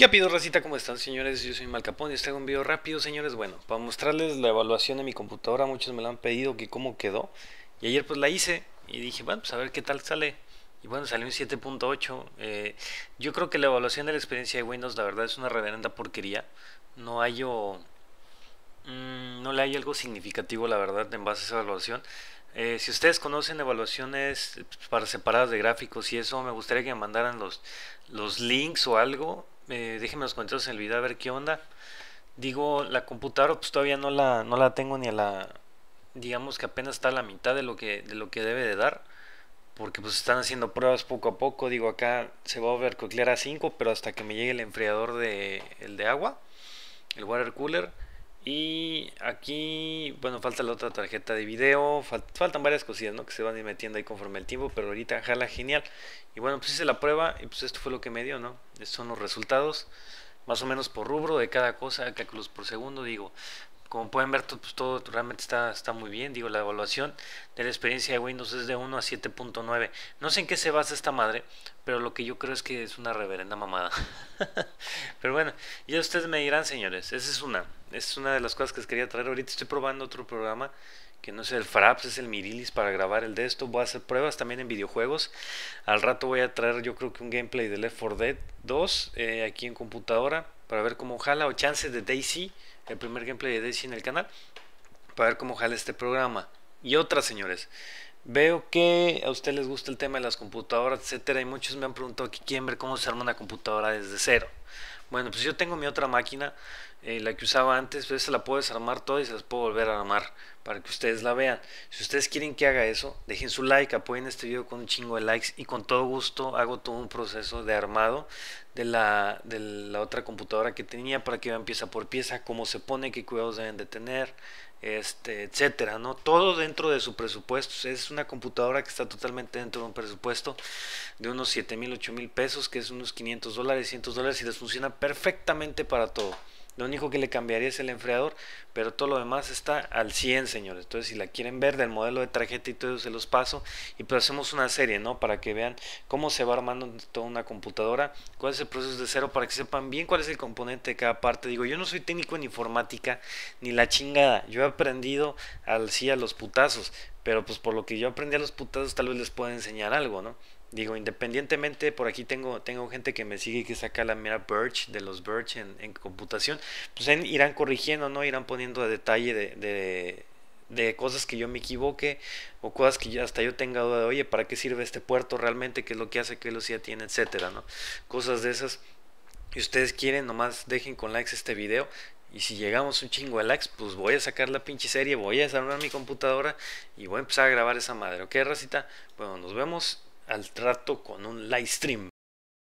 ¿Qué pido racita? ¿Cómo están señores? Yo soy Malcapón y os traigo un video rápido señores. Bueno, para mostrarles la evaluación de mi computadora, muchos me la han pedido que cómo quedó. Y ayer pues la hice y dije, bueno, pues a ver qué tal sale. Y bueno, salió un 7.8. Eh, yo creo que la evaluación de la experiencia de Windows la verdad es una reverenda porquería. No hay mm, no le hay algo significativo la verdad en base a esa evaluación. Eh, si ustedes conocen evaluaciones eh, para separadas de gráficos y eso, me gustaría que me mandaran los, los links o algo déjenme los comentarios en el video a ver qué onda. Digo, la computadora pues todavía no la, no la tengo ni a la... Digamos que apenas está a la mitad de lo que, de lo que debe de dar. Porque pues están haciendo pruebas poco a poco. Digo, acá se va a ver coclear a 5, pero hasta que me llegue el enfriador de, el de agua, el water cooler y aquí, bueno, falta la otra tarjeta de video, faltan varias cosillas, ¿no? Que se van a ir metiendo ahí conforme el tiempo, pero ahorita jala genial. Y bueno, pues hice la prueba y pues esto fue lo que me dio, ¿no? Estos son los resultados, más o menos por rubro de cada cosa, cálculos por segundo, digo, como pueden ver, todo, pues, todo realmente está, está muy bien. Digo, la evaluación de la experiencia de Windows es de 1 a 7.9. No sé en qué se basa esta madre, pero lo que yo creo es que es una reverenda mamada. pero bueno, ya ustedes me dirán, señores. Esa es una. Esa es una de las cosas que les quería traer. Ahorita estoy probando otro programa que no es el Fraps, es el Mirilis para grabar el de esto. Voy a hacer pruebas también en videojuegos. Al rato voy a traer yo creo que un gameplay de Left 4 Dead 2 eh, aquí en computadora para ver cómo jala o chances de Daisy, el primer gameplay de Daisy en el canal, para ver cómo jala este programa. Y otras señores. Veo que a ustedes les gusta el tema de las computadoras, etcétera, y muchos me han preguntado aquí quieren ver cómo se arma una computadora desde cero. Bueno, pues yo tengo mi otra máquina, eh, la que usaba antes, pues se la puedo desarmar toda y se las puedo volver a armar para que ustedes la vean. Si ustedes quieren que haga eso, dejen su like, apoyen este video con un chingo de likes y con todo gusto hago todo un proceso de armado de la, de la otra computadora que tenía para que vean pieza por pieza cómo se pone, qué cuidados deben de tener, este, etcétera, ¿no? Todo dentro de su presupuesto. Es una computadora que está totalmente dentro de un presupuesto de unos 7 mil, 8 mil pesos, que es unos 500 dólares, 100 dólares, y después funciona perfectamente para todo. Lo único que le cambiaría es el enfriador, pero todo lo demás está al 100, señores. Entonces, si la quieren ver del modelo de tarjeta y todo, se los paso. Y pues hacemos una serie, ¿no? Para que vean cómo se va armando toda una computadora, cuál es el proceso de cero, para que sepan bien cuál es el componente de cada parte. Digo, yo no soy técnico en informática, ni la chingada. Yo he aprendido al sí a los putazos, pero pues por lo que yo aprendí a los putazos, tal vez les pueda enseñar algo, ¿no? Digo, independientemente, por aquí tengo, tengo gente que me sigue que saca la mira Birch de los Birch en, computación. Pues irán corrigiendo, ¿no? Irán poniendo detalle de, de, cosas que yo me equivoque o cosas que hasta yo tenga duda de, oye, ¿para qué sirve este puerto realmente? ¿Qué es lo que hace? ¿Qué velocidad tiene? Etcétera, ¿no? Cosas de esas. Y si ustedes quieren, nomás dejen con likes este video. Y si llegamos un chingo de likes, pues voy a sacar la pinche serie, voy a desarmar mi computadora y voy a empezar a grabar esa madre. ¿Ok, racita? Bueno, nos vemos al trato con un live stream